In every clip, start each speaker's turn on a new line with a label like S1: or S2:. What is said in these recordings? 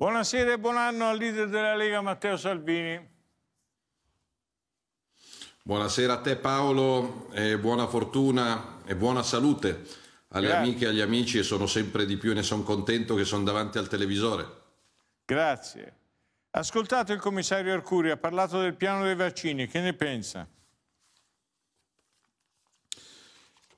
S1: Buonasera e buon anno al leader della Lega Matteo Salvini.
S2: Buonasera a te Paolo e buona fortuna e buona salute alle Grazie. amiche e agli amici e sono sempre di più e ne sono contento che sono davanti al televisore.
S1: Grazie. Ascoltato il commissario Arcuri, ha parlato del piano dei vaccini, che ne pensa?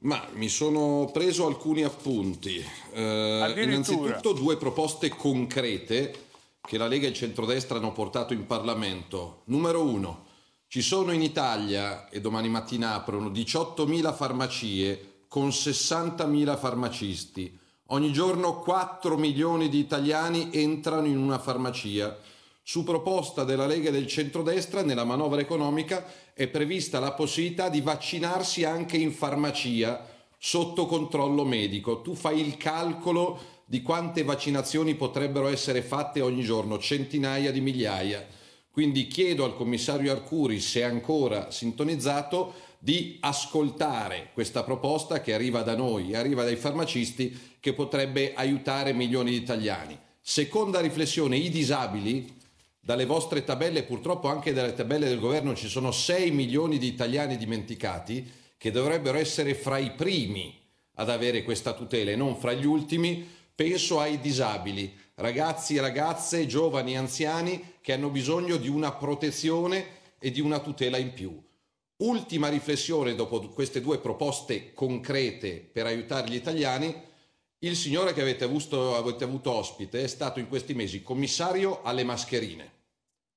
S1: Ma mi
S2: sono preso alcuni appunti. Eh, innanzitutto due proposte concrete che la Lega e il centrodestra hanno portato in Parlamento. Numero uno, ci sono in Italia, e domani mattina aprono, 18.000 farmacie con 60.000 farmacisti. Ogni giorno 4 milioni di italiani entrano in una farmacia su proposta della Lega e del centrodestra, nella manovra economica è prevista la possibilità di vaccinarsi anche in farmacia sotto controllo medico. Tu fai il calcolo di quante vaccinazioni potrebbero essere fatte ogni giorno, centinaia di migliaia. Quindi chiedo al commissario Arcuri, se è ancora sintonizzato, di ascoltare questa proposta che arriva da noi, arriva dai farmacisti, che potrebbe aiutare milioni di italiani. Seconda riflessione, i disabili dalle vostre tabelle, purtroppo anche dalle tabelle del governo, ci sono 6 milioni di italiani dimenticati che dovrebbero essere fra i primi ad avere questa tutela e non fra gli ultimi. Penso ai disabili, ragazzi, ragazze, giovani, anziani che hanno bisogno di una protezione e di una tutela in più. Ultima riflessione dopo queste due proposte concrete per aiutare gli italiani il signore che avete avuto, avete avuto ospite è stato in questi mesi commissario alle mascherine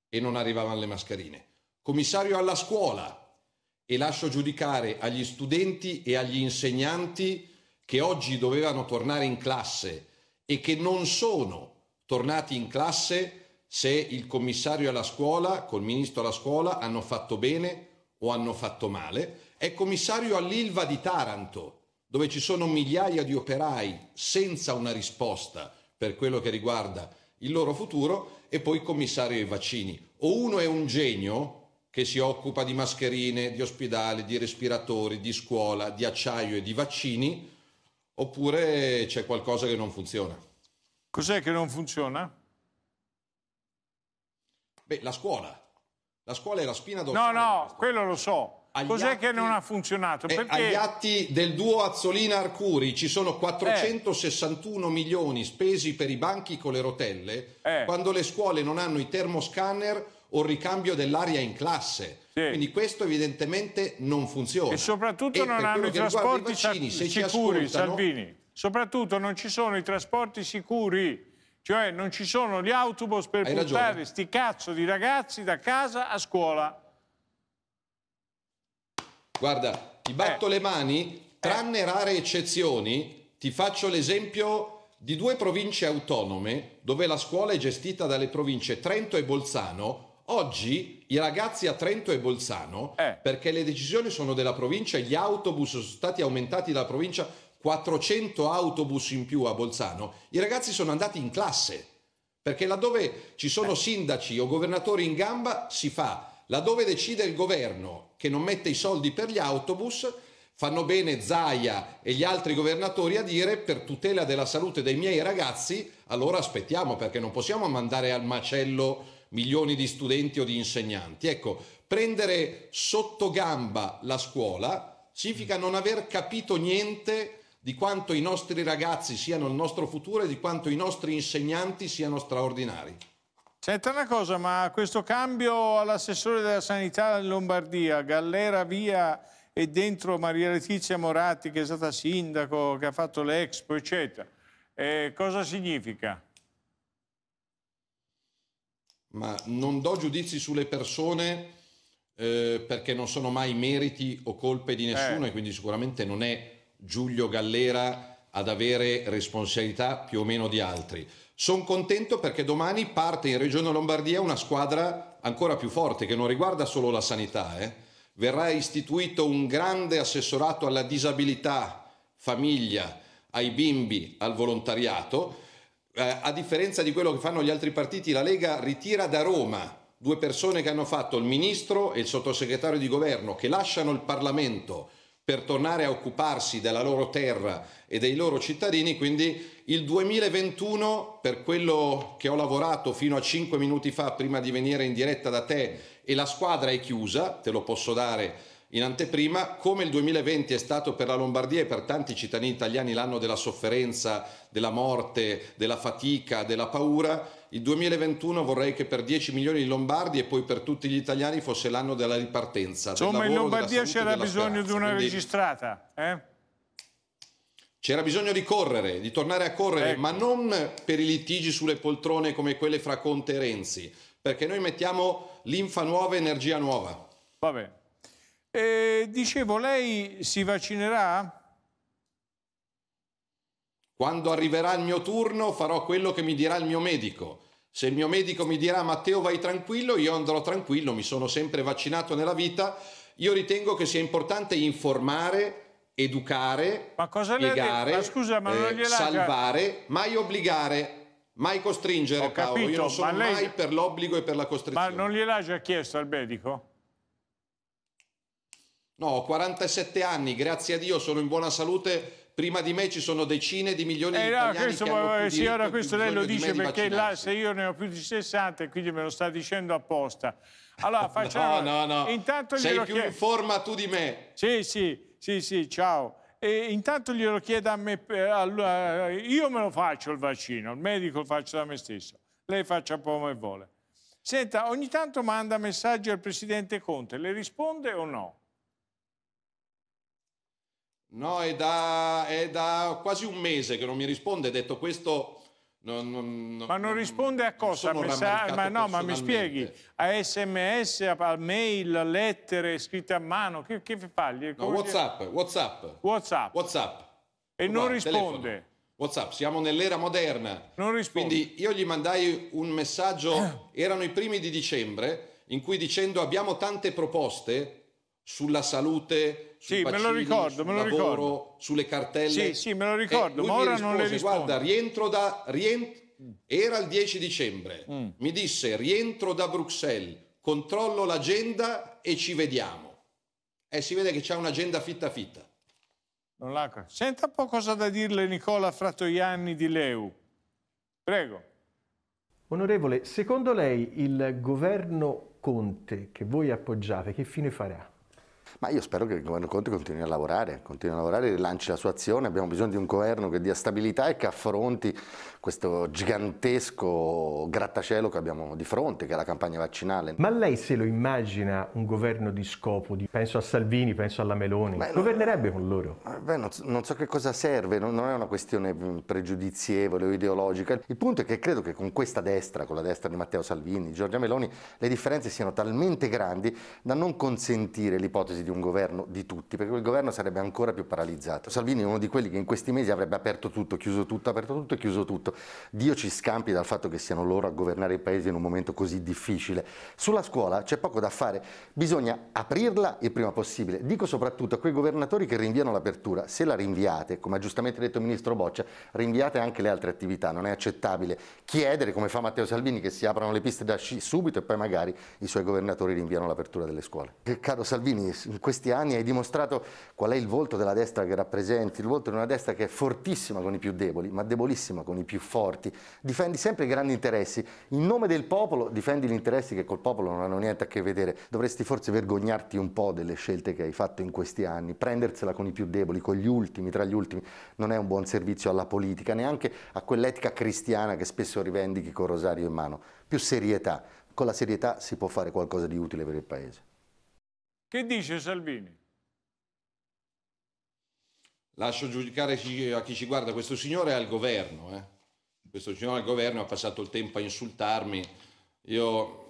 S2: e non arrivavano le mascherine, commissario alla scuola e lascio giudicare agli studenti e agli insegnanti che oggi dovevano tornare in classe e che non sono tornati in classe se il commissario alla scuola, col ministro alla scuola, hanno fatto bene o hanno fatto male, è commissario all'Ilva di Taranto dove ci sono migliaia di operai senza una risposta per quello che riguarda il loro futuro e poi commissario ai vaccini. O uno è un genio che si occupa di mascherine, di ospedali, di respiratori, di scuola, di acciaio e di vaccini, oppure c'è qualcosa che non funziona. Cos'è che non funziona? Beh, la scuola. La scuola è la spina dorsale. No,
S1: no, quello lo so. Cos'è atti, che non ha funzionato? Eh, Agli atti del duo
S2: Azzolina-Arcuri ci sono 461 eh. milioni spesi per i banchi con le rotelle eh. quando le scuole non hanno i termoscanner o il ricambio dell'aria in classe. Sì. Quindi questo evidentemente non funziona. E soprattutto e non hanno i trasporti i vaccini, sa- sicuri, Salvini.
S1: Soprattutto non ci sono i trasporti sicuri. Cioè non ci sono gli autobus per Hai portare ragione. sti cazzo di ragazzi da casa a scuola.
S2: Guarda, ti batto eh. le mani,
S1: tranne eh. rare
S2: eccezioni, ti faccio l'esempio di due province autonome dove la scuola è gestita dalle province Trento e Bolzano. Oggi i ragazzi a Trento e Bolzano, eh. perché le decisioni sono della provincia, gli autobus sono stati aumentati dalla provincia, 400 autobus in più a Bolzano, i ragazzi sono andati in classe, perché laddove ci sono eh. sindaci o governatori in gamba si fa Laddove decide il governo che non mette i soldi per gli autobus, fanno bene Zaia e gli altri governatori a dire per tutela della salute dei miei ragazzi, allora aspettiamo perché non possiamo mandare al macello milioni di studenti o di insegnanti. Ecco, prendere sotto gamba la scuola significa non aver capito niente di quanto i nostri ragazzi siano il nostro futuro e di quanto i nostri insegnanti siano
S1: straordinari. Senta una cosa, ma questo cambio all'assessore della sanità in Lombardia, Gallera via e dentro Maria Letizia Moratti che è stata sindaco, che ha fatto l'Expo, eccetera, eh, cosa significa?
S2: Ma non do giudizi sulle persone eh, perché non sono mai meriti o colpe di nessuno eh. e quindi sicuramente non è Giulio Gallera ad avere responsabilità più o meno di altri sono contento perché domani parte in Regione Lombardia una squadra ancora più forte che non riguarda solo la sanità. Eh. Verrà istituito un grande assessorato alla disabilità, famiglia, ai bimbi, al volontariato. Eh, a differenza di quello che fanno gli altri partiti, la Lega ritira da Roma due persone che hanno fatto il ministro e il sottosegretario di governo, che lasciano il Parlamento per tornare a occuparsi della loro terra e dei loro cittadini, quindi il 2021, per quello che ho lavorato fino a 5 minuti fa prima di venire in diretta da te, e la squadra è chiusa, te lo posso dare in anteprima, come il 2020 è stato per la Lombardia e per tanti cittadini italiani l'anno della sofferenza, della morte, della fatica, della paura, il 2021 vorrei che per 10 milioni di lombardi e poi per tutti gli italiani fosse l'anno della ripartenza. Insomma, del lavoro, in Lombardia c'era bisogno di una Quindi,
S1: registrata. Eh?
S2: C'era bisogno di correre, di tornare a correre, ecco. ma non per i litigi sulle poltrone come quelle fra Conte e Renzi, perché noi mettiamo linfa nuova e energia nuova. Va bene.
S1: E dicevo, lei si vaccinerà?
S2: Quando arriverà il mio turno farò quello che mi dirà il mio medico. Se il mio medico mi dirà Matteo vai tranquillo, io andrò tranquillo, mi sono sempre vaccinato nella vita. Io ritengo che sia importante informare, educare, ma cosa spiegare, ma scusa, ma eh, salvare, mai obbligare, mai costringere, Ho Paolo. Capito, Io non sono lei... mai per l'obbligo e per la costrizione. Ma non gliel'ha già chiesto al medico? No, ho 47 anni, grazie a Dio sono in buona salute. Prima di me ci sono decine di milioni eh di no, questo, che hanno eh, Signora, questo lei lo dice di perché là,
S1: se io ne ho più di 60, quindi me lo sta dicendo apposta. Allora, facciamo... no, no, no. Intanto Sei più chiedo... in forma tu di me. Sì, sì, sì, sì, ciao. E intanto glielo chieda a me... Eh, io me lo faccio il vaccino, il medico lo faccio da me stesso. Lei faccia un po' come vuole. Senta, ogni tanto manda messaggi al Presidente Conte, le risponde o no? No, è da,
S2: è da, quasi un mese che non mi risponde, detto questo... Non, non, ma non risponde
S1: a cosa? Messa... ma no, ma mi spieghi, a sms, a mail, a lettere scritte a mano, che, che fagli? No, Whatsapp, Whatsapp. Whatsapp. Whatsapp.
S2: E Guarda, non risponde. Telefono. Whatsapp, siamo nell'era moderna. Non risponde. Quindi io gli mandai un messaggio, erano i primi di dicembre, in cui dicendo abbiamo tante proposte, sulla salute, sul sì, bacini, me lo ricordo, sul me lo lavoro, ricordo. sulle cartelle. Sì, sì, me lo ricordo, eh, ma ora rispose, non le rispondo. Guarda, rientro da... Rient- mm. era il 10 dicembre, mm. mi disse rientro da Bruxelles, controllo l'agenda e ci
S1: vediamo. E eh, si vede che c'è un'agenda fitta fitta. Non Senta un po' cosa da dirle Nicola Fratoianni di Leu. Prego.
S3: Onorevole, secondo lei il governo Conte che voi appoggiate che
S1: fine farà?
S4: Ma io spero che il governo Conte continui a lavorare, continui a lavorare, lanci la sua azione, abbiamo bisogno di un governo che dia stabilità e che affronti questo gigantesco grattacielo che abbiamo di fronte, che è la campagna vaccinale.
S3: Ma lei se lo immagina un governo di scopo, di, penso a Salvini, penso alla Meloni, beh, governerebbe con loro?
S4: Eh, beh, non, non, so che cosa serve, non, non, è una questione mm, pregiudizievole o ideologica, il punto è che credo che con questa destra, con la destra di Matteo Salvini, Giorgia Meloni, le differenze siano talmente grandi da non consentire l'ipotesi l'ipotesi di un governo di tutti, perché quel governo sarebbe ancora più paralizzato. Salvini è uno di quelli che in questi mesi avrebbe aperto tutto, chiuso tutto, aperto tutto e chiuso tutto. Dio ci scampi dal fatto che siano loro a governare il paese in un momento così difficile. Sulla scuola c'è poco da fare, bisogna aprirla il prima possibile. Dico soprattutto a quei governatori che rinviano l'apertura, se la rinviate, come ha giustamente detto il ministro Boccia, rinviate anche le altre attività, non è accettabile chiedere, come fa Matteo Salvini, che si aprano le piste da sci subito e poi magari i suoi governatori rinviano l'apertura delle scuole. Caro Salvini, in questi anni hai dimostrato qual è il volto della destra che rappresenti, il volto di una destra che è fortissima con i più deboli, ma debolissima con i più forti. Difendi sempre i grandi interessi, in nome del popolo difendi gli interessi che col popolo non hanno niente a che vedere. Dovresti forse vergognarti un po' delle scelte che hai fatto in questi anni, prendersela con i più deboli, con gli ultimi, tra gli ultimi, non è un buon servizio alla politica, neanche a quell'etica cristiana che spesso rivendichi con rosario in mano. Più serietà, con la serietà si può fare qualcosa di utile per il Paese.
S1: Che dice Salvini? Lascio giudicare
S2: a chi ci guarda, questo signore è al governo. Eh? Questo signore è al governo ha passato il tempo a insultarmi. Io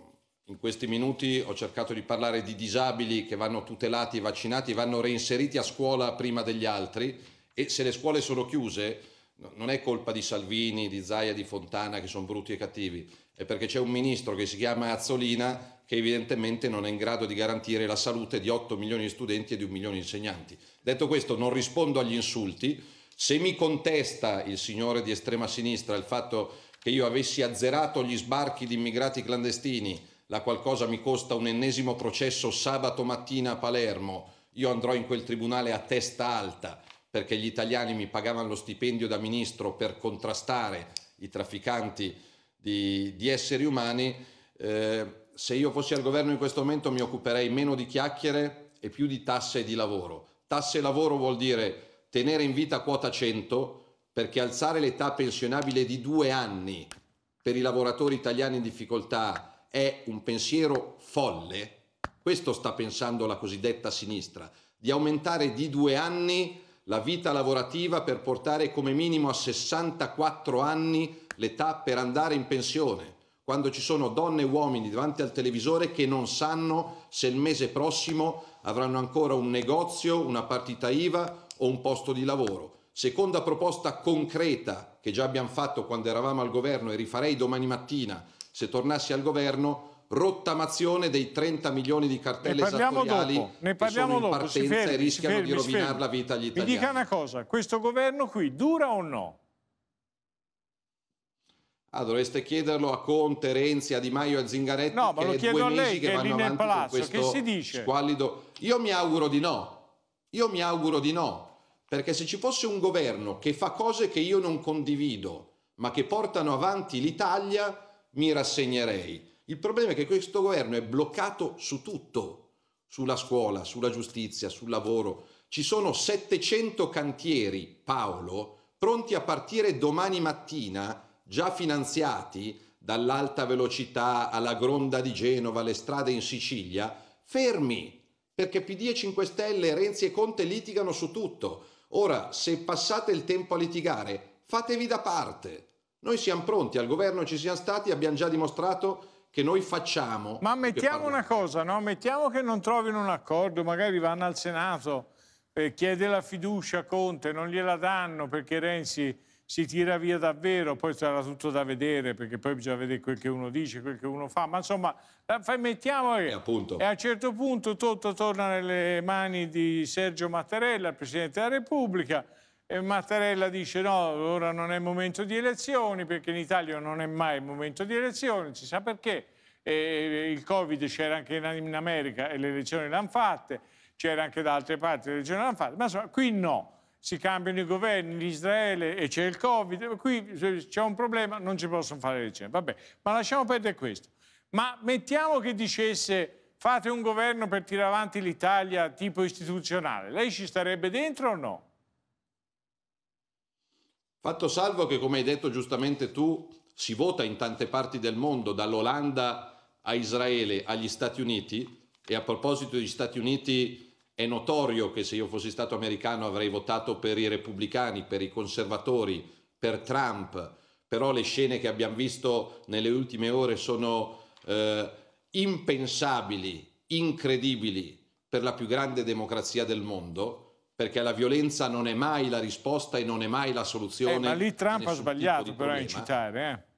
S2: in questi minuti ho cercato di parlare di disabili che vanno tutelati, vaccinati, vanno reinseriti a scuola prima degli altri e se le scuole sono chiuse non è colpa di Salvini, di Zaia, di Fontana che sono brutti e cattivi, è perché c'è un ministro che si chiama Azzolina che evidentemente non è in grado di garantire la salute di 8 milioni di studenti e di un milione di insegnanti. Detto questo, non rispondo agli insulti. Se mi contesta il signore di estrema sinistra il fatto che io avessi azzerato gli sbarchi di immigrati clandestini, la qualcosa mi costa un ennesimo processo sabato mattina a Palermo, io andrò in quel tribunale a testa alta perché gli italiani mi pagavano lo stipendio da ministro per contrastare i trafficanti di, di esseri umani. Eh, se io fossi al governo in questo momento mi occuperei meno di chiacchiere e più di tasse e di lavoro. Tasse e lavoro vuol dire tenere in vita quota 100 perché alzare l'età pensionabile di due anni per i lavoratori italiani in difficoltà è un pensiero folle. Questo sta pensando la cosiddetta sinistra, di aumentare di due anni la vita lavorativa per portare come minimo a 64 anni l'età per andare in pensione quando ci sono donne e uomini davanti al televisore che non sanno se il mese prossimo avranno ancora un negozio, una partita IVA o un posto di lavoro. Seconda proposta concreta che già abbiamo fatto quando eravamo al governo e rifarei domani mattina se tornassi al governo, rottamazione dei 30 milioni di cartelle esattoriali dopo. Ne parliamo che sono dopo. in partenza fermi, e rischiano fermi, di rovinare la vita agli italiani. Mi dica una
S1: cosa, questo governo qui dura o no?
S2: Ah, dovreste chiederlo a Conte, Renzi, a Di Maio, a Zingaretti. No, ma lo chiedo a lei che, che è lì nel palazzo. Che si dice? Squallido... Io mi auguro di no. Io mi auguro di no. Perché se ci fosse un governo che fa cose che io non condivido, ma che portano avanti l'Italia, mi rassegnerei. Il problema è che questo governo è bloccato su tutto, sulla scuola, sulla giustizia, sul lavoro. Ci sono 700 cantieri, Paolo, pronti a partire domani mattina già finanziati dall'alta velocità alla Gronda di Genova, le strade in Sicilia, fermi, perché PD e 5 Stelle, Renzi e Conte litigano su tutto. Ora, se passate il tempo a litigare, fatevi da parte. Noi siamo pronti, al governo ci siamo stati, abbiamo già dimostrato che noi facciamo. Ma mettiamo
S1: una cosa, no? mettiamo che non trovino un accordo, magari vanno al Senato, eh, chiede la fiducia a Conte, non gliela danno perché Renzi si tira via davvero, poi sarà tutto da vedere, perché poi bisogna vedere quel che uno dice, quel che uno fa, ma insomma, mettiamo che... E, e a un certo punto tutto torna nelle mani di Sergio Mattarella, il Presidente della Repubblica, e Mattarella dice no, ora non è momento di elezioni, perché in Italia non è mai momento di elezioni, si sa perché, e il Covid c'era anche in America e le elezioni l'hanno fatte, c'era anche da altre parti le elezioni l'hanno fatte, ma insomma, qui no si cambiano i governi in Israele e c'è il Covid, qui c'è un problema, non ci possono fare le cene. Vabbè, ma lasciamo perdere questo. Ma mettiamo che dicesse fate un governo per tirare avanti l'Italia tipo istituzionale, lei ci starebbe dentro o no?
S2: Fatto salvo che, come hai detto giustamente tu, si vota in tante parti del mondo, dall'Olanda a Israele, agli Stati Uniti, e a proposito degli Stati Uniti è notorio che se io fossi stato americano avrei votato per i repubblicani, per i conservatori, per Trump, però le scene che abbiamo visto nelle ultime ore sono eh, impensabili, incredibili per la più grande democrazia del mondo perché la violenza non è mai la risposta e non è mai la soluzione. Eh, ma lì Trump ha sbagliato però a incitare. Eh?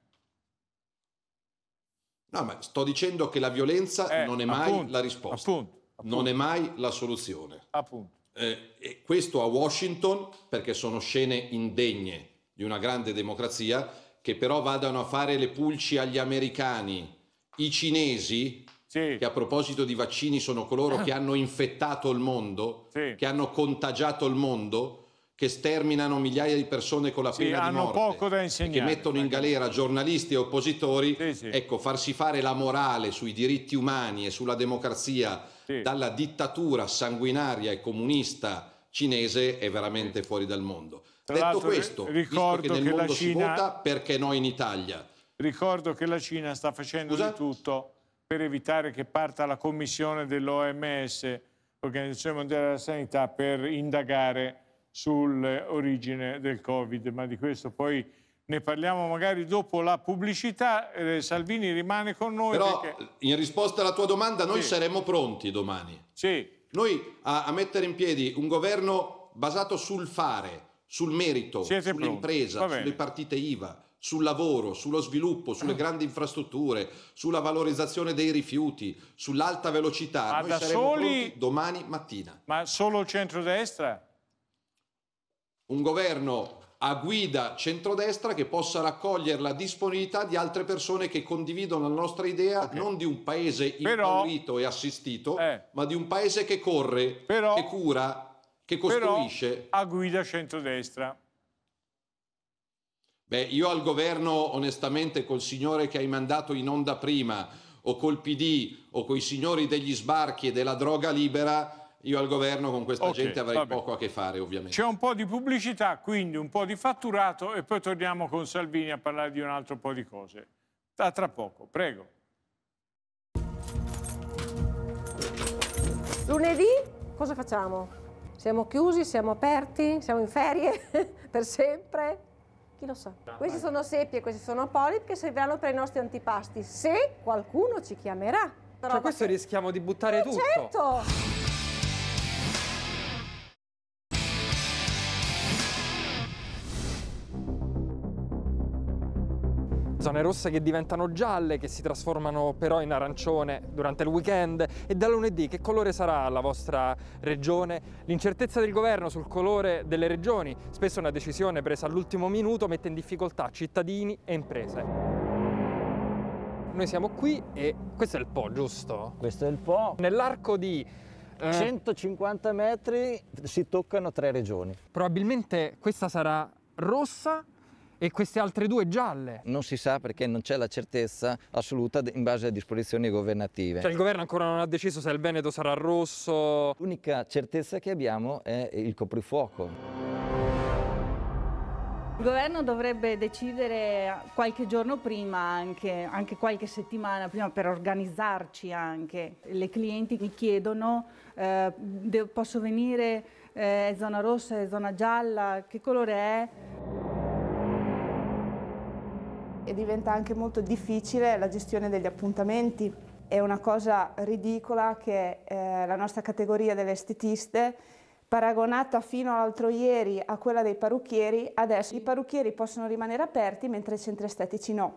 S2: No, ma sto dicendo che la violenza eh, non è mai appunto, la risposta. Appunto non è mai la soluzione. Appunto. Eh, questo a Washington perché sono scene indegne di una grande democrazia che però vadano a fare le pulci agli americani. I cinesi, sì. che a proposito di vaccini sono coloro che hanno infettato il mondo, sì. che hanno contagiato il mondo, che sterminano migliaia di persone con la sì, pena di morte,
S1: poco da insegnare, che
S2: mettono in ecco. galera giornalisti e oppositori, ecco, farsi fare la morale sui diritti umani e sulla democrazia sì. dalla dittatura sanguinaria e comunista cinese è veramente fuori dal mondo. Tra Detto questo, ricordo visto che nel che mondo Cina... si vota, perché no in Italia?
S1: Ricordo che la Cina sta facendo Scusa? di tutto per evitare che parta la commissione dell'OMS, Organizzazione Mondiale della Sanità, per indagare sull'origine del Covid, ma di questo poi ne parliamo magari dopo la pubblicità, eh, Salvini rimane con noi. Però perché...
S2: in risposta alla tua domanda noi sì.
S1: saremo pronti domani.
S2: Sì. Noi a, a, mettere in piedi un governo basato sul fare, sul merito, sull'impresa, sulle partite IVA, sul lavoro, sullo sviluppo, sulle mm. grandi infrastrutture, sulla valorizzazione dei rifiuti, sull'alta velocità. Ma Noi da soli... domani mattina. Ma solo il centrodestra? Un governo a guida centrodestra che possa raccogliere la disponibilità di altre persone che condividono la nostra idea okay. non di un paese impaurito e assistito, eh. ma di un paese che corre, però, che cura, che costruisce. a guida centrodestra. Beh, io al governo, onestamente, col signore che hai mandato in onda prima, o col PD, o coi signori degli sbarchi e della droga libera, io al governo con questa okay, gente avrei vabbè. poco a che fare ovviamente.
S1: C'è un po' di pubblicità, quindi un po' di fatturato e poi torniamo con Salvini a parlare di un altro po' di cose. A tra poco, prego.
S5: Lunedì cosa facciamo? Siamo chiusi, siamo aperti, siamo in ferie per sempre? Chi lo sa? Questi sono seppie, questi sono polip che serviranno per i nostri antipasti, se qualcuno ci chiamerà. Però cioè
S3: questo che... rischiamo di buttare eh, tutto.
S5: Certo!
S3: Zone rosse che diventano gialle, che si trasformano però in arancione durante il weekend e da lunedì che colore sarà la vostra regione? L'incertezza del governo sul colore delle regioni, spesso una decisione presa all'ultimo minuto, mette in difficoltà cittadini e imprese noi siamo qui e questo è il Po, giusto? Questo è il Po. Nell'arco di... 150 eh, metri si toccano tre regioni. Probabilmente questa sarà rossa, e queste altre due gialle. Non si sa perché non c'è la certezza assoluta in base a disposizioni governative. Cioè il governo ancora non ha deciso se il Veneto sarà rosso. L'unica certezza che abbiamo è il coprifuoco.
S5: Il governo dovrebbe decidere qualche giorno prima, anche, anche, qualche settimana prima, per organizzarci anche. Le clienti mi chiedono, eh, posso venire, eh, è zona rossa, è zona gialla, che colore è? e diventa anche molto difficile la gestione degli appuntamenti. È una cosa ridicola che eh, la nostra categoria delle estetiste paragonata fino all'altro ieri a quella dei parrucchieri, adesso i parrucchieri possono rimanere aperti mentre i centri estetici no.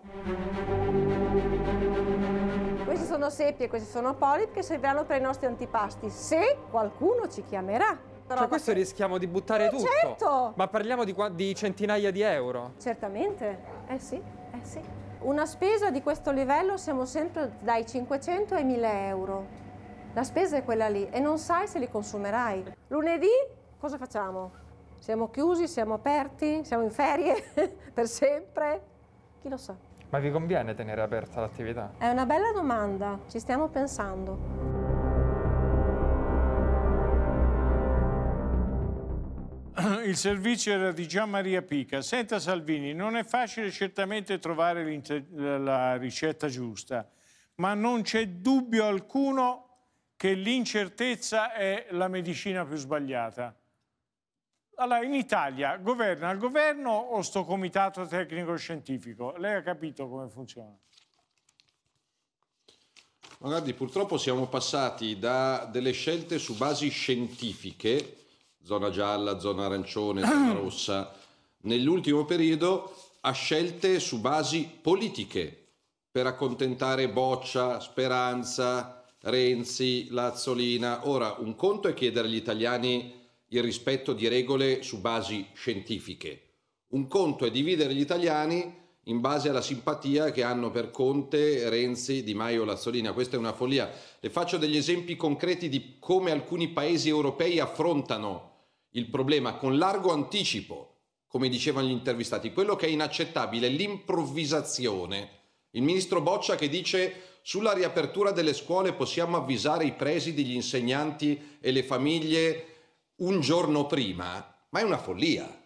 S5: Queste sono seppie, queste sono polip che serviranno per i nostri antipasti, se qualcuno ci chiamerà. Cioè questo
S3: che... rischiamo di buttare eh, tutto. Certo. Ma parliamo di, di centinaia di euro.
S5: Certamente, eh sì. Eh sì. Una spesa di questo livello siamo sempre dai 500 ai 1000 euro. La spesa è quella lì e non sai se li consumerai. Lunedì cosa facciamo? Siamo chiusi, siamo aperti, siamo in ferie per sempre? Chi lo sa?
S3: Ma vi conviene tenere aperta
S1: l'attività?
S5: È una bella domanda, ci stiamo pensando.
S1: Il servizio era di Gian Maria Pica. Senta Salvini, non è facile certamente trovare la ricetta giusta, ma non c'è dubbio alcuno che l'incertezza è la medicina più sbagliata. Allora, in Italia governa il governo o sto comitato tecnico-scientifico? Lei ha capito come funziona?
S2: Ma guardi, purtroppo siamo passati da delle scelte su basi scientifiche zona gialla, zona arancione, zona rossa, nell'ultimo periodo a scelte su basi politiche per accontentare Boccia, Speranza, Renzi, Lazzolina. Ora, un conto è chiedere agli italiani il rispetto di regole su basi scientifiche, un conto è dividere gli italiani in base alla simpatia che hanno per Conte, Renzi, Di Maio, Lazzolina. Questa è una follia. Le faccio degli esempi concreti di come alcuni paesi europei affrontano il problema con largo anticipo, come dicevano gli intervistati. Quello che è inaccettabile è l'improvvisazione. Il ministro Boccia che dice sulla riapertura delle scuole possiamo avvisare i presidi, gli insegnanti e le famiglie un giorno prima, ma è una follia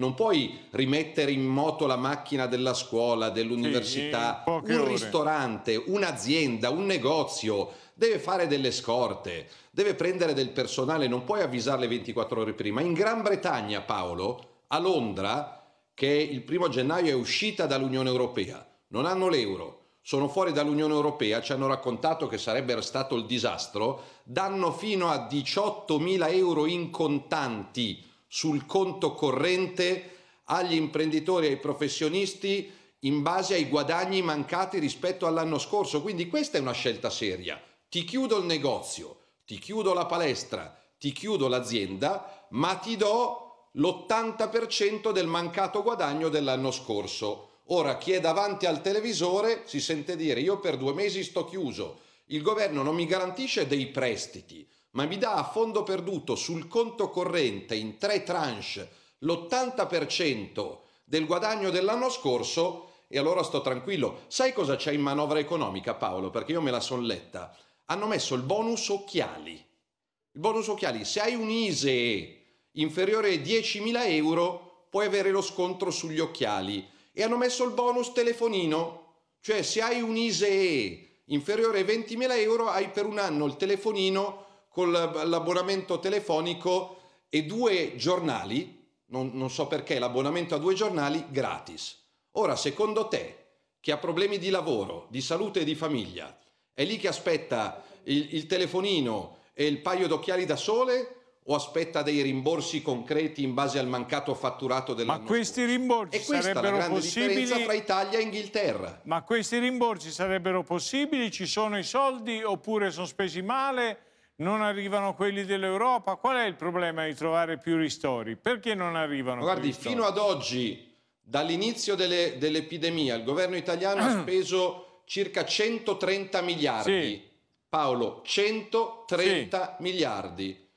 S2: non puoi rimettere in moto la macchina della scuola, dell'università, sì, un ore. ristorante, un'azienda, un negozio, deve fare delle scorte, deve prendere del personale, non puoi avvisarle 24 ore prima. In Gran Bretagna, Paolo, a Londra, che il primo gennaio è uscita dall'Unione Europea, non hanno l'euro, sono fuori dall'Unione Europea, ci hanno raccontato che sarebbe stato il disastro, danno fino a 18.000 euro in contanti sul conto corrente agli imprenditori e ai professionisti in base ai guadagni mancati rispetto all'anno scorso. Quindi questa è una scelta seria. Ti chiudo il negozio, ti chiudo la palestra, ti chiudo l'azienda, ma ti do l'80% del mancato guadagno dell'anno scorso. Ora chi è davanti al televisore si sente dire io per due mesi sto chiuso, il governo non mi garantisce dei prestiti, ma mi dà a fondo perduto sul conto corrente in tre tranche l'80% del guadagno dell'anno scorso e allora sto tranquillo. Sai cosa c'è in manovra economica Paolo? Perché io me la son letta. Hanno messo il bonus occhiali. Il bonus occhiali, se hai un ISEE inferiore ai 10.000 euro puoi avere lo scontro sugli occhiali. E hanno messo il bonus telefonino, cioè se hai un ISEE inferiore ai 20.000 euro hai per un anno il telefonino con l'abbonamento telefonico e due giornali, non, non so perché, l'abbonamento a due giornali gratis. Ora, secondo te, che ha problemi di lavoro, di salute e di famiglia, è lì che aspetta il, il telefonino e il paio d'occhiali da sole o aspetta dei rimborsi concreti in base al mancato fatturato dell'anno
S1: Ma questi rimborsi e sarebbero la possibili tra
S2: Italia e Inghilterra.
S1: Ma questi rimborsi sarebbero possibili? Ci sono i soldi oppure sono spesi male? non arrivano quelli dell'Europa. Qual è il problema di trovare più ristori? Perché non arrivano? Guardi, fino ad oggi, dall'inizio dell'epidemia, il governo italiano ha speso
S2: circa 130 miliardi. Sì. Paolo, 130 sì. miliardi.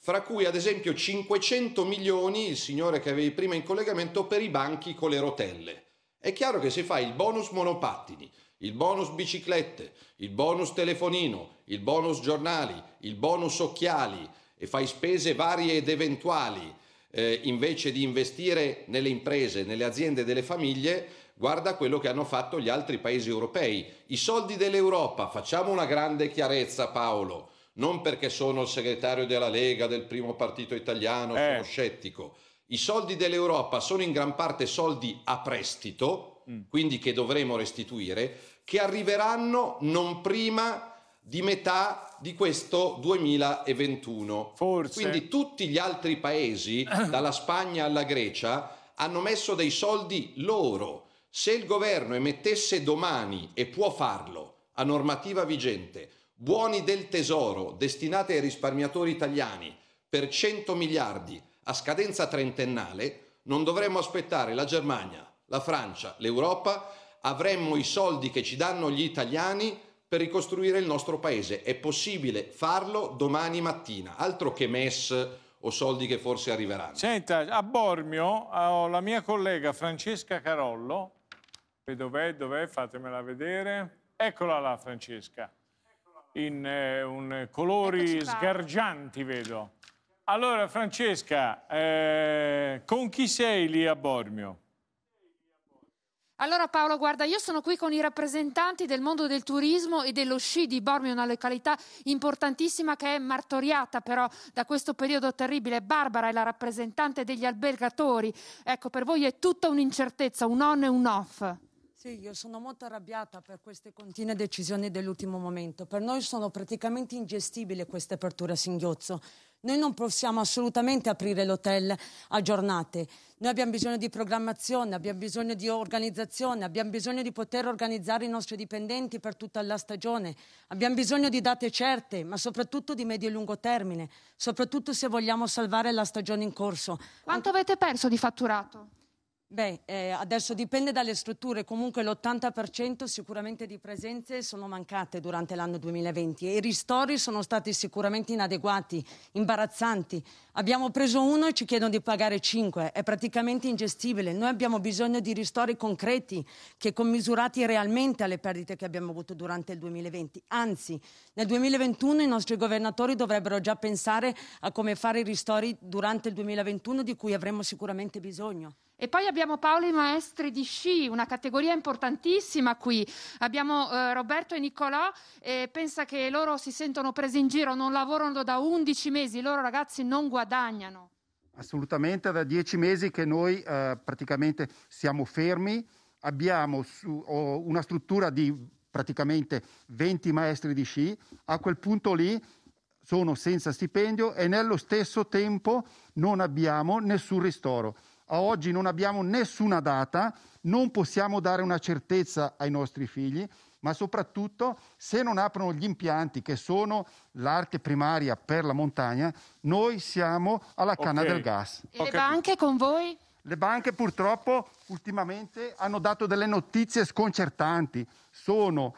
S2: Fra cui ad esempio 500 milioni, il signore che avevi prima in collegamento, per i banchi con le rotelle. È chiaro che se fai il bonus monopattini, il bonus biciclette, il bonus telefonino, il bonus giornali, il bonus occhiali e fai spese varie ed eventuali eh, invece di investire nelle imprese, nelle aziende delle famiglie, guarda quello che hanno fatto gli altri paesi europei. I soldi dell'Europa, facciamo una grande chiarezza Paolo, non perché sono il segretario della Lega, del primo partito italiano, eh. sono scettico. I soldi dell'Europa sono in gran parte soldi a prestito, Mm. quindi che dovremo restituire, che arriveranno non prima di metà di questo 2021. Forse. Quindi tutti gli altri paesi, dalla Spagna alla Grecia, hanno messo dei soldi loro. Se il governo emettesse domani, e può farlo, a normativa vigente, buoni del tesoro destinati ai risparmiatori italiani per 100 miliardi a scadenza trentennale, non dovremmo aspettare la Germania, la Francia, l'Europa, avremmo i soldi che ci danno gli italiani per ricostruire il nostro paese. È possibile farlo domani mattina, altro che MES o soldi che forse arriveranno.
S1: Senta, a Bormio ho la mia collega Francesca Carollo, dov'è, dov'è, fatemela vedere. Eccola là Francesca, in eh, un, colori sgargianti vedo. Allora Francesca, eh, con chi sei lì a Bormio?
S5: Allora Paolo, guarda, io sono qui con i rappresentanti del mondo del turismo e dello sci di Bormio, una località importantissima che è martoriata però da questo periodo terribile. Barbara è la rappresentante degli albergatori. Ecco, per voi è tutta un'incertezza, un on e un off. Sì, io sono molto arrabbiata per queste continue decisioni dell'ultimo momento. Per noi sono praticamente ingestibili queste aperture a singhiozzo. Noi non possiamo assolutamente aprire l'hotel a giornate. Noi abbiamo bisogno di programmazione, abbiamo bisogno di organizzazione, abbiamo bisogno di poter organizzare i nostri dipendenti per tutta la stagione, abbiamo bisogno di date certe, ma soprattutto di medio e lungo termine, soprattutto se vogliamo salvare la stagione in corso. Quanto Anche... avete perso di fatturato? Beh, eh, adesso dipende dalle strutture, comunque l'80% sicuramente di presenze sono mancate durante l'anno 2020 e i ristori sono stati sicuramente inadeguati, imbarazzanti. Abbiamo preso uno e ci chiedono di pagare cinque, è praticamente ingestibile. Noi abbiamo bisogno di ristori concreti che commisurati realmente alle perdite che abbiamo avuto durante il 2020. Anzi, nel 2021 i nostri governatori dovrebbero già pensare a come fare i ristori durante il 2021 di cui avremo sicuramente bisogno. E poi abbiamo Paolo e i maestri di sci, una categoria importantissima qui. Abbiamo eh, Roberto e Nicolò, eh, pensa che loro si sentono presi in giro, non lavorano da 11 mesi, i loro ragazzi non guadagnano.
S6: Assolutamente, da 10 mesi che noi eh, praticamente siamo fermi, abbiamo su, una struttura di praticamente 20 maestri di sci, a quel punto lì sono senza stipendio e nello stesso tempo non abbiamo nessun ristoro. A oggi non abbiamo nessuna data, non possiamo dare una certezza ai nostri figli, ma soprattutto se non aprono gli impianti che sono l'arte primaria per la montagna, noi siamo alla canna okay. del gas. E le banche
S5: con voi?
S6: Le banche purtroppo ultimamente hanno dato delle notizie sconcertanti, sono,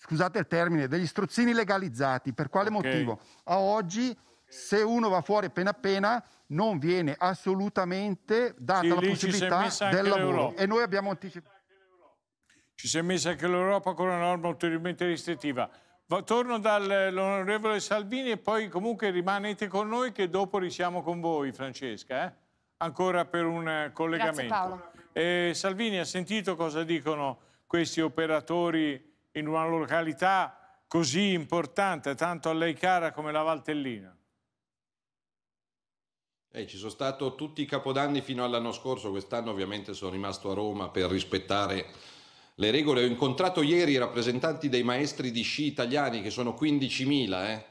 S6: scusate il termine, degli strozzini legalizzati. Per quale okay. motivo? A oggi se uno va fuori appena appena non viene assolutamente data sì, la possibilità del lavoro. E noi abbiamo anticipato.
S1: Ci si è messa anche l'Europa con una norma ulteriormente restrittiva. Va, torno dall'onorevole eh, Salvini e poi comunque rimanete con noi che dopo risiamo con voi, Francesca, eh? ancora per un eh, collegamento. Eh, Salvini ha sentito cosa dicono questi operatori in una località così importante, tanto a lei cara come la Valtellina?
S2: Eh, ci sono stato tutti i capodanni fino all'anno scorso, quest'anno ovviamente sono rimasto a Roma per rispettare le regole. Ho incontrato ieri i rappresentanti dei maestri di sci italiani, che sono 15.000, eh?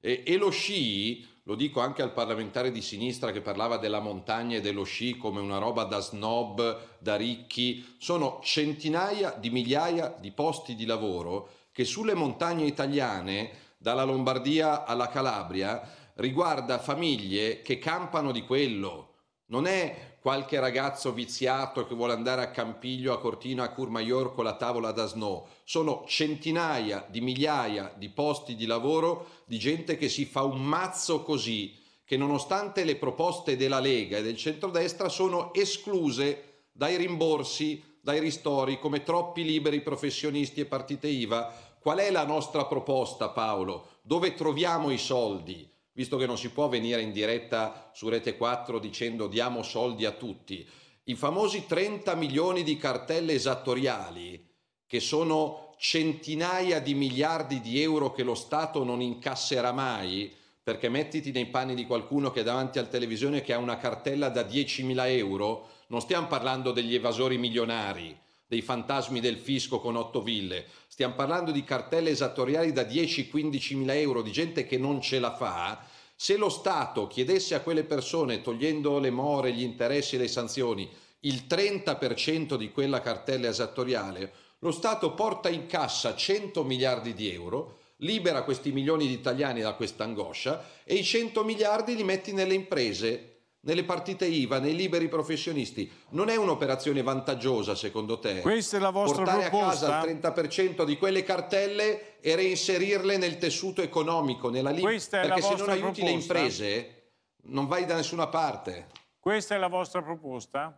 S2: e, e lo sci, lo dico anche al parlamentare di sinistra che parlava della montagna e dello sci come una roba da snob, da ricchi, sono centinaia di migliaia di posti di lavoro che sulle montagne italiane, dalla Lombardia alla Calabria, riguarda famiglie che campano di quello. Non è qualche ragazzo viziato che vuole andare a Campiglio, a Cortina, a Courmayeur con la tavola da snow. Sono centinaia di migliaia di posti di lavoro di gente che si fa un mazzo così, che nonostante le proposte della Lega e del centrodestra sono escluse dai rimborsi, dai ristori, come troppi liberi professionisti e partite IVA. Qual è la nostra proposta, Paolo? Dove troviamo i soldi? visto che non si può venire in diretta su Rete 4 dicendo diamo soldi a tutti. I famosi 30 milioni di cartelle esattoriali, che sono centinaia di miliardi di euro che lo Stato non incasserà mai, perché mettiti nei panni di qualcuno che è davanti al televisione che ha una cartella da 10.000 euro, non stiamo parlando degli evasori milionari, dei fantasmi del fisco con otto ville, stiamo parlando di cartelle esattoriali da 10-15 mila euro, di gente che non ce la fa, se lo Stato chiedesse a quelle persone, togliendo le more, gli interessi e le sanzioni, il 30% di quella cartella esattoriale, lo Stato porta in cassa 100 miliardi di euro, libera questi milioni di italiani da questa angoscia e i 100 miliardi li metti nelle imprese nelle partite IVA, nei liberi professionisti. Non è un'operazione vantaggiosa secondo te? Questa è la vostra Portare proposta? Portare a casa il 30% di quelle cartelle e reinserirle nel tessuto economico, nella libera, Questa Perché la se non aiuti proposta? le
S1: imprese
S2: non vai da nessuna parte. Questa è la vostra proposta?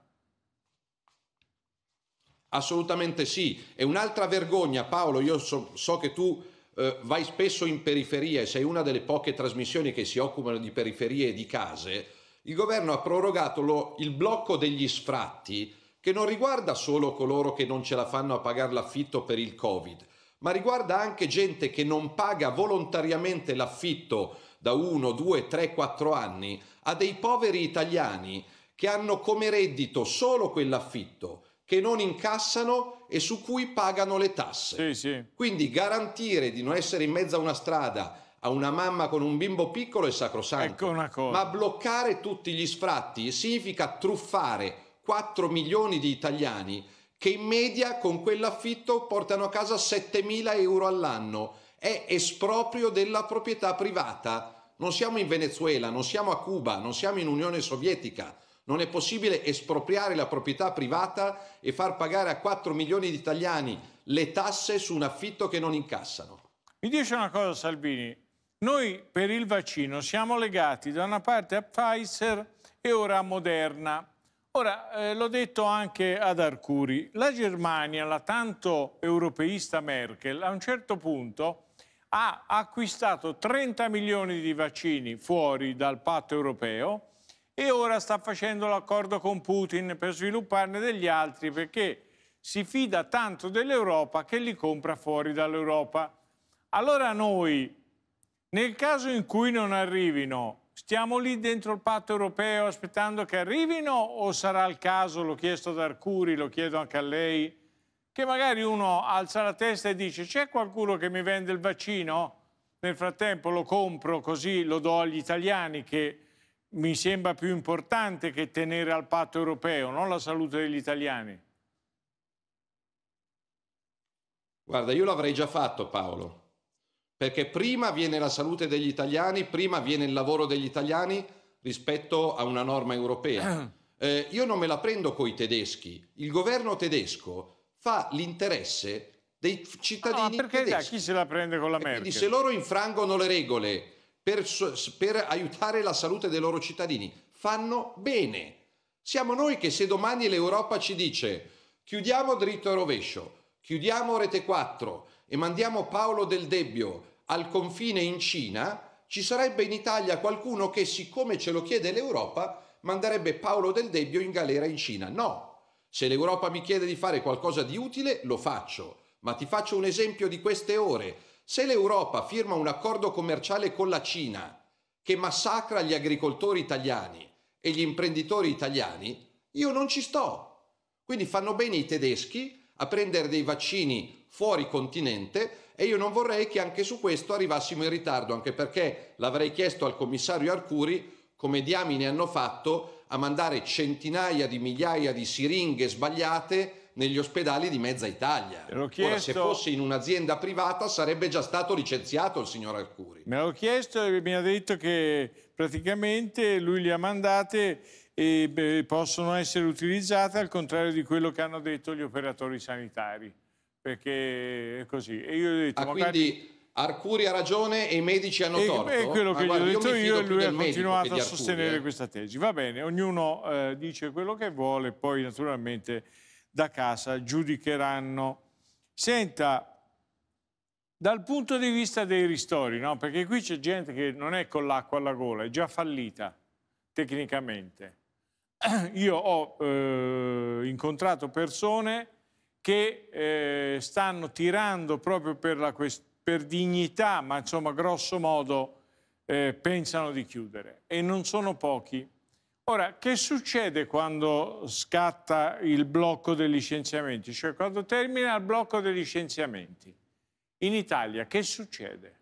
S2: Assolutamente sì. È un'altra vergogna, Paolo, io so, so che tu eh, vai spesso in periferia e sei una delle poche trasmissioni che si occupano di periferie e di case il governo ha prorogato lo, il blocco degli sfratti che non riguarda solo coloro che non ce la fanno a pagare l'affitto per il Covid, ma riguarda anche gente che non paga volontariamente l'affitto da 1, 2, 3, 4 anni a dei poveri italiani che hanno come reddito solo quell'affitto, che non incassano e su cui pagano le tasse. Sì, sì. Quindi garantire di non essere in mezzo a una strada a una mamma con un bimbo piccolo è sacrosanto. Ecco una cosa. Ma bloccare tutti gli sfratti significa truffare 4 milioni di italiani che in media con quell'affitto portano a casa 7 mila euro all'anno. È esproprio della proprietà privata. Non siamo in Venezuela, non siamo a Cuba, non siamo in Unione Sovietica. Non è possibile espropriare la proprietà privata e far pagare a 4 milioni di italiani le tasse su un
S1: affitto che non incassano. Mi dice una cosa Salvini, noi per il vaccino siamo legati da una parte a Pfizer e ora a Moderna. Ora, eh, l'ho detto anche ad Arcuri, la Germania, la tanto europeista Merkel, a un certo punto ha acquistato 30 milioni di vaccini fuori dal patto europeo e ora sta facendo l'accordo con Putin per svilupparne degli altri perché si fida tanto dell'Europa che li compra fuori dall'Europa. Allora noi nel caso in cui non arrivino, stiamo lì dentro il patto europeo aspettando che arrivino o sarà il caso, l'ho chiesto ad Arcuri, lo chiedo anche a lei, che magari uno alza la testa e dice c'è qualcuno che mi vende il vaccino? Nel frattempo lo compro così lo do agli italiani che mi sembra più importante che tenere al patto europeo, non la salute degli italiani.
S2: Guarda, io l'avrei già fatto Paolo, perché prima viene la salute degli italiani, prima viene il lavoro degli italiani rispetto a una norma europea. Eh, io non me la prendo coi tedeschi, il governo tedesco fa l'interesse dei cittadini no, perché tedeschi. Da,
S1: chi se la prende con la Merkel? Quindi se loro infrangono
S2: le regole per, per aiutare la salute dei loro cittadini, fanno bene. Siamo noi che se domani l'Europa ci dice chiudiamo dritto e rovescio, chiudiamo rete 4, e mandiamo Paolo del Debbio al confine in Cina, ci sarebbe in Italia qualcuno che, siccome ce lo chiede l'Europa, manderebbe Paolo del Debbio in galera in Cina. No, se l'Europa mi chiede di fare qualcosa di utile, lo faccio. Ma ti faccio un esempio di queste ore. Se l'Europa firma un accordo commerciale con la Cina che massacra gli agricoltori italiani e gli imprenditori italiani, io non ci sto. Quindi fanno bene i tedeschi a prendere dei vaccini fuori continente e io non vorrei che anche su questo arrivassimo in ritardo, anche perché l'avrei chiesto al commissario Arcuri come diamine hanno fatto a mandare centinaia di migliaia di siringhe sbagliate negli ospedali di mezza Italia. Chiesto... Ora, se fosse in un'azienda
S1: privata sarebbe già stato licenziato il signor Arcuri. Me l'ho chiesto e mi ha detto che praticamente lui le ha mandate e beh, possono essere utilizzate al contrario di quello che hanno detto gli operatori sanitari, perché è così. E io ho detto, ah, quindi... Arcuri ha ragione e i medici hanno e, torto. È quello che gli ho detto io, e lui ha continuato a sostenere eh. questa tesi. Va bene, ognuno eh, dice quello che vuole, poi naturalmente da casa giudicheranno. Senta, dal punto di vista dei ristori, no? perché qui c'è gente che non è con l'acqua alla gola, è già fallita tecnicamente. io ho eh, incontrato persone che eh, stanno tirando proprio per, per, dignità, ma insomma grosso modo eh, pensano di chiudere e non sono pochi. Ora, che succede quando scatta il blocco dei licenziamenti? Cioè quando termina il blocco dei licenziamenti? In Italia che succede?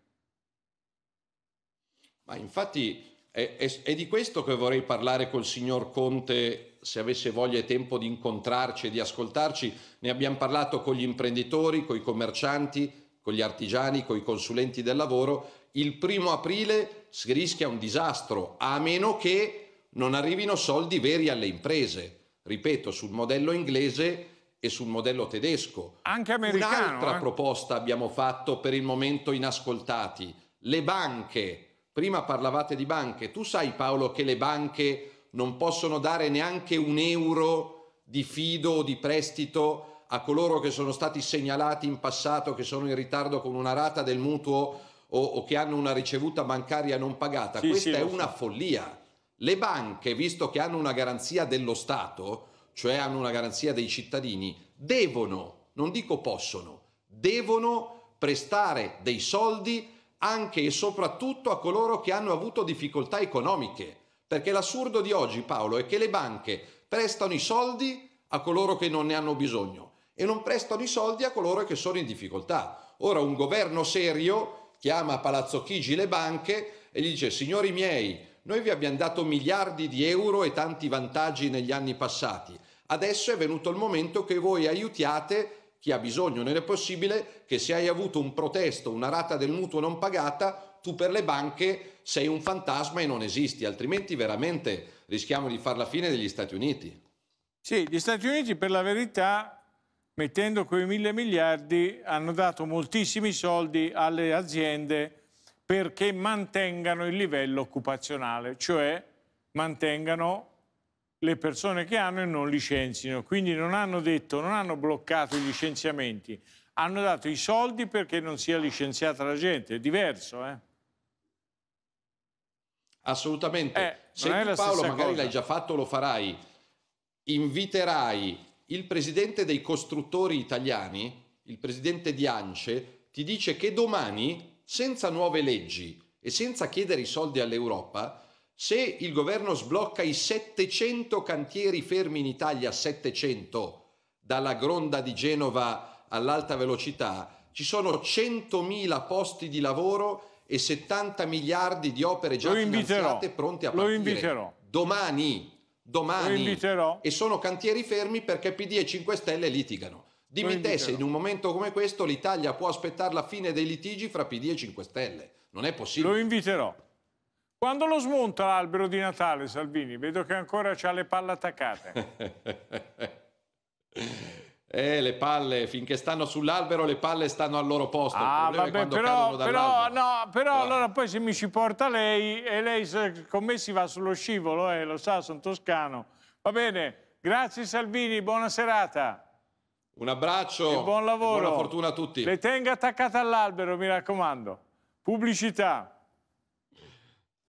S1: Ma infatti
S2: è, è, è, di questo che vorrei parlare col signor Conte, se avesse voglia e tempo di incontrarci e di ascoltarci. Ne abbiamo parlato con gli imprenditori, con i commercianti, con gli artigiani, con i consulenti del lavoro. Il primo aprile si rischia un disastro, a meno che non arrivino soldi veri alle imprese. Ripeto, sul modello inglese e sul modello tedesco. Anche americano. Un'altra eh? proposta abbiamo fatto per il momento inascoltati. Le banche Prima parlavate di banche. Tu sai Paolo che le banche non possono dare neanche un euro di fido o di prestito a coloro che sono stati segnalati in passato che sono in ritardo con una rata del mutuo o, o che hanno una ricevuta bancaria non pagata. Sì, Questa sì, è una so. follia. Le banche, visto che hanno una garanzia dello Stato, cioè hanno una garanzia dei cittadini, devono, non dico possono, devono prestare dei soldi anche e soprattutto a coloro che hanno avuto difficoltà economiche, perché l'assurdo di oggi, Paolo, è che le banche prestano i soldi a coloro che non ne hanno bisogno e non prestano i soldi a coloro che sono in difficoltà. Ora un governo serio chiama a Palazzo Chigi le banche e gli dice signori miei, noi vi abbiamo dato miliardi di euro e tanti vantaggi negli anni passati, adesso è venuto il momento che voi aiutiate chi ha bisogno. Non è possibile che se hai avuto un protesto, una rata del mutuo non pagata, tu per le banche sei un fantasma e non esisti, altrimenti veramente rischiamo di far la fine degli Stati Uniti. Sì, gli
S1: Stati Uniti per la verità, mettendo quei mille miliardi, hanno dato moltissimi soldi alle aziende perché mantengano il livello occupazionale, cioè mantengano le persone che hanno e non licenzino. Quindi non hanno detto, non hanno bloccato i licenziamenti, hanno dato i soldi perché non sia licenziata la gente. È diverso, eh? Assolutamente. Eh, Se Paolo magari l'hai già fatto, lo farai. Inviterai
S2: il presidente dei costruttori italiani, il presidente di Ance, ti dice che domani, senza nuove leggi e senza chiedere i soldi all'Europa, se il governo sblocca i 700 cantieri fermi in Italia, 700, dalla Gronda di Genova all'alta velocità, ci sono 100.000 posti di lavoro e 70 miliardi di opere già lo finanziate pronte a partire. Lo inviterò. Domani, domani. Lo inviterò. E sono cantieri fermi perché PD e 5 Stelle litigano. Dimmi te se in un momento come questo l'Italia può aspettare
S1: la fine dei litigi fra PD e 5 Stelle. Non è possibile. Lo inviterò. Quando lo smonta l'albero di Natale, Salvini? Vedo che ancora ha le palle attaccate.
S2: eh, le palle, finché stanno sull'albero, le palle stanno al loro posto. Ah, vabbè, però, però,
S1: no, però ah. allora poi se mi ci porta lei, e lei con me si va sullo scivolo, eh, lo sa, sono toscano. Va bene, grazie Salvini, buona serata. Un abbraccio e buon lavoro. E buona fortuna a tutti. Le tenga attaccate all'albero, mi raccomando. Pubblicità.